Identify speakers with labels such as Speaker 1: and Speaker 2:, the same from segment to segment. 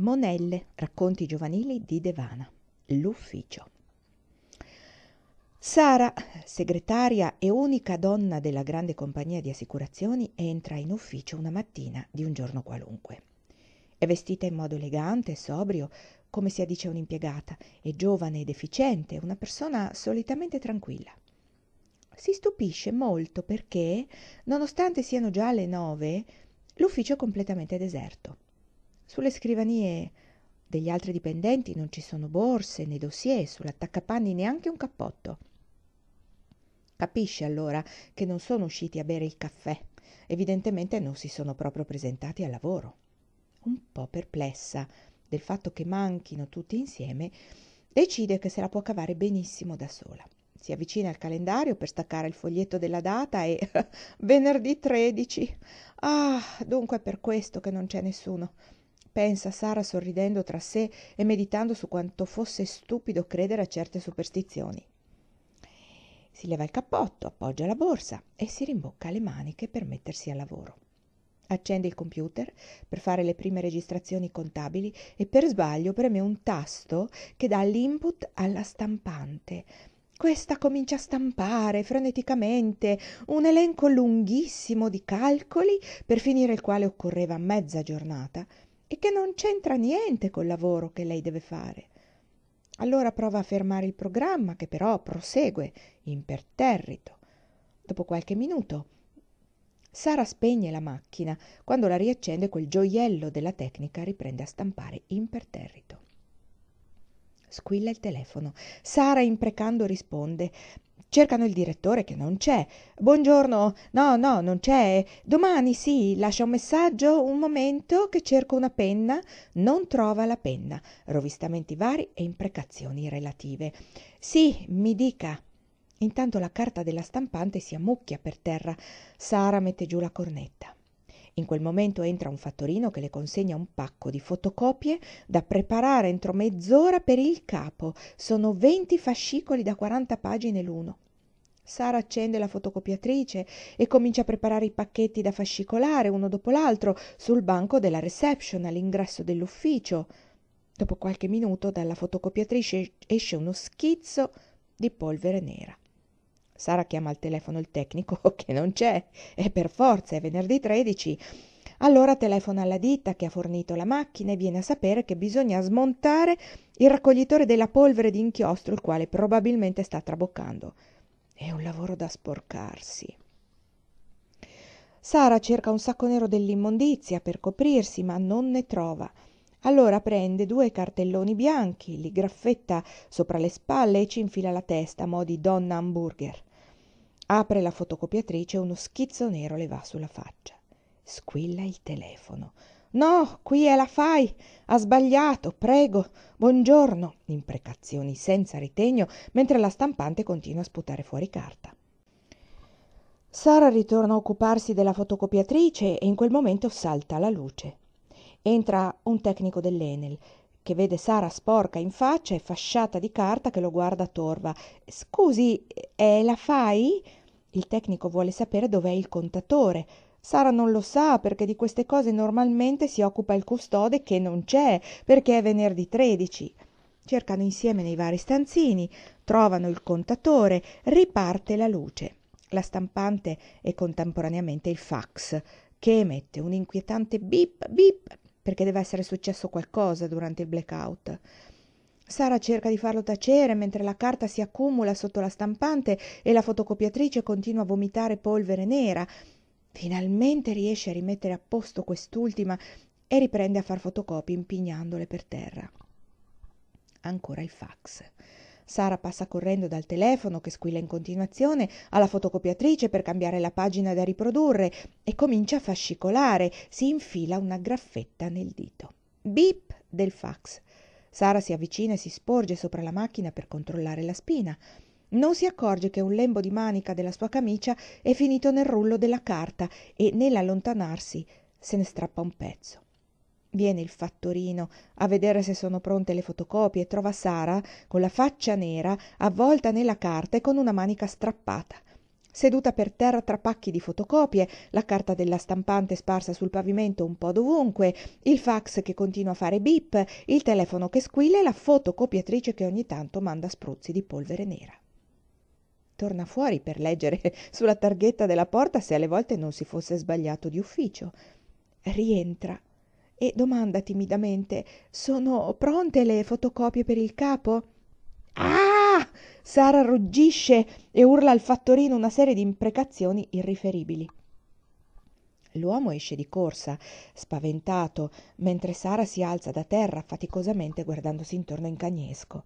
Speaker 1: Monelle, racconti giovanili di Devana, l'ufficio. Sara, segretaria e unica donna della grande compagnia di assicurazioni, entra in ufficio una mattina di un giorno qualunque. È vestita in modo elegante e sobrio, come si addice un'impiegata, è giovane ed efficiente, una persona solitamente tranquilla. Si stupisce molto perché, nonostante siano già le nove, l'ufficio è completamente deserto. Sulle scrivanie degli altri dipendenti non ci sono borse né dossier, sull'attaccapanni neanche un cappotto. Capisce allora che non sono usciti a bere il caffè. Evidentemente non si sono proprio presentati al lavoro. Un po' perplessa del fatto che manchino tutti insieme, decide che se la può cavare benissimo da sola. Si avvicina al calendario per staccare il foglietto della data e venerdì 13. Ah, dunque è per questo che non c'è nessuno pensa sara sorridendo tra sé e meditando su quanto fosse stupido credere a certe superstizioni si leva il cappotto appoggia la borsa e si rimbocca le maniche per mettersi al lavoro accende il computer per fare le prime registrazioni contabili e per sbaglio preme un tasto che dà l'input alla stampante questa comincia a stampare freneticamente un elenco lunghissimo di calcoli per finire il quale occorreva mezza giornata e che non c'entra niente col lavoro che lei deve fare. Allora prova a fermare il programma, che però prosegue imperterrito. Dopo qualche minuto Sara spegne la macchina, quando la riaccende quel gioiello della tecnica riprende a stampare imperterrito. Squilla il telefono. Sara imprecando risponde cercano il direttore che non c'è buongiorno no no non c'è domani sì lascia un messaggio un momento che cerco una penna non trova la penna rovistamenti vari e imprecazioni relative sì mi dica intanto la carta della stampante si ammucchia per terra sara mette giù la cornetta in quel momento entra un fattorino che le consegna un pacco di fotocopie da preparare entro mezz'ora per il capo. Sono venti fascicoli da 40 pagine l'uno. Sara accende la fotocopiatrice e comincia a preparare i pacchetti da fascicolare uno dopo l'altro sul banco della reception all'ingresso dell'ufficio. Dopo qualche minuto dalla fotocopiatrice esce uno schizzo di polvere nera. Sara chiama al telefono il tecnico che non c'è, è per forza, è venerdì 13. Allora telefona alla ditta che ha fornito la macchina e viene a sapere che bisogna smontare il raccoglitore della polvere di inchiostro, il quale probabilmente sta traboccando. È un lavoro da sporcarsi. Sara cerca un sacco nero dell'immondizia per coprirsi, ma non ne trova. Allora prende due cartelloni bianchi, li graffetta sopra le spalle e ci infila la testa a mo' di donna hamburger. Apre la fotocopiatrice e uno schizzo nero le va sulla faccia. Squilla il telefono no qui è la fai ha sbagliato prego buongiorno imprecazioni senza ritegno mentre la stampante continua a sputare fuori carta sara ritorna a occuparsi della fotocopiatrice e in quel momento salta la luce entra un tecnico dell'Enel che vede Sara sporca in faccia e fasciata di carta che lo guarda torva. Scusi, è la fai? Il tecnico vuole sapere dov'è il contatore. Sara non lo sa perché di queste cose normalmente si occupa il custode che non c'è perché è venerdì 13. Cercano insieme nei vari stanzini, trovano il contatore, riparte la luce. La stampante e contemporaneamente il fax che emette un inquietante bip bip perché deve essere successo qualcosa durante il blackout. Sara cerca di farlo tacere mentre la carta si accumula sotto la stampante e la fotocopiatrice continua a vomitare polvere nera finalmente riesce a rimettere a posto quest'ultima e riprende a far fotocopie impignandole per terra. Ancora il fax. Sara passa correndo dal telefono che squilla in continuazione alla fotocopiatrice per cambiare la pagina da riprodurre e comincia a fascicolare, si infila una graffetta nel dito. Bip del fax. Sara si avvicina e si sporge sopra la macchina per controllare la spina non si accorge che un lembo di manica della sua camicia è finito nel rullo della carta e nell'allontanarsi se ne strappa un pezzo viene il fattorino a vedere se sono pronte le fotocopie e trova sara con la faccia nera avvolta nella carta e con una manica strappata seduta per terra tra pacchi di fotocopie la carta della stampante sparsa sul pavimento un po dovunque il fax che continua a fare bip il telefono che squilla e la fotocopiatrice che ogni tanto manda spruzzi di polvere nera torna fuori per leggere sulla targhetta della porta se alle volte non si fosse sbagliato di ufficio rientra e domanda timidamente sono pronte le fotocopie per il capo ah sara ruggisce e urla al fattorino una serie di imprecazioni irriferibili l'uomo esce di corsa spaventato mentre sara si alza da terra faticosamente guardandosi intorno in cagnesco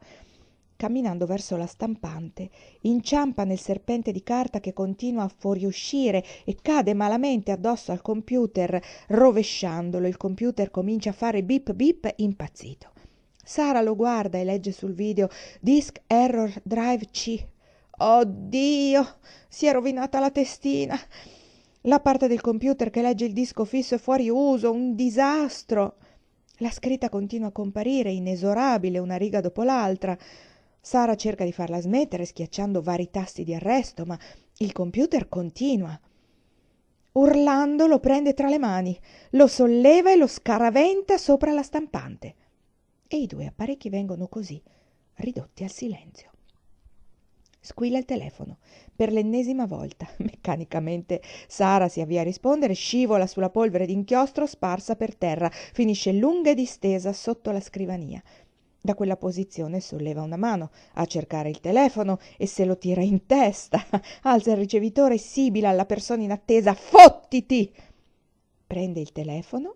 Speaker 1: camminando verso la stampante inciampa nel serpente di carta che continua a fuoriuscire e cade malamente addosso al computer rovesciandolo il computer comincia a fare bip bip impazzito sara lo guarda e legge sul video disk error drive c oh dio si è rovinata la testina la parte del computer che legge il disco fisso è fuori uso un disastro la scritta continua a comparire inesorabile una riga dopo l'altra sara cerca di farla smettere schiacciando vari tasti di arresto ma il computer continua urlando lo prende tra le mani lo solleva e lo scaraventa sopra la stampante e i due apparecchi vengono così ridotti al silenzio squilla il telefono per l'ennesima volta meccanicamente sara si avvia a rispondere scivola sulla polvere d'inchiostro sparsa per terra finisce lunga e distesa sotto la scrivania da quella posizione solleva una mano a cercare il telefono e se lo tira in testa alza il ricevitore e sibila alla persona in attesa fottiti prende il telefono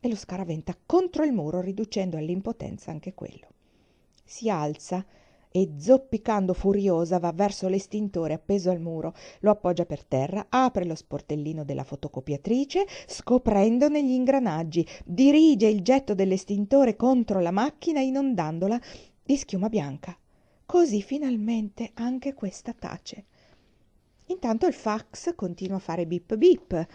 Speaker 1: e lo scaraventa contro il muro riducendo all'impotenza anche quello si alza e zoppicando furiosa va verso l'estintore appeso al muro lo appoggia per terra apre lo sportellino della fotocopiatrice scoprendone gli ingranaggi, dirige il getto dell'estintore contro la macchina inondandola di schiuma bianca così finalmente anche questa tace intanto il fax continua a fare bip bip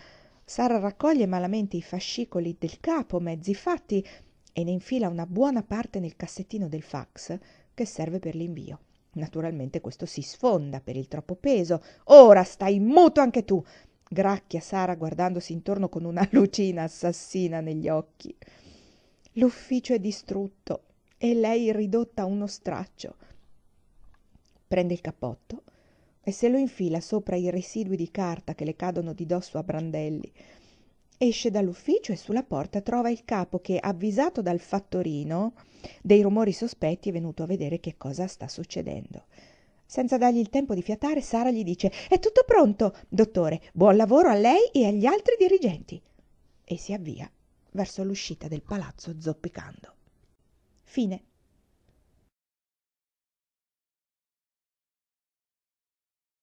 Speaker 1: sara raccoglie malamente i fascicoli del capo mezzi fatti e ne infila una buona parte nel cassettino del fax che serve per l'invio. Naturalmente questo si sfonda per il troppo peso. Ora stai muto anche tu! gracchia Sara guardandosi intorno con una lucina assassina negli occhi. L'ufficio è distrutto e lei ridotta a uno straccio. Prende il cappotto e se lo infila sopra i residui di carta che le cadono di dosso a brandelli esce dall'ufficio e sulla porta trova il capo che, avvisato dal fattorino dei rumori sospetti, è venuto a vedere che cosa sta succedendo. Senza dargli il tempo di fiatare, Sara gli dice È tutto pronto, dottore, buon lavoro a lei e agli altri dirigenti. E si avvia verso l'uscita del palazzo zoppicando. Fine.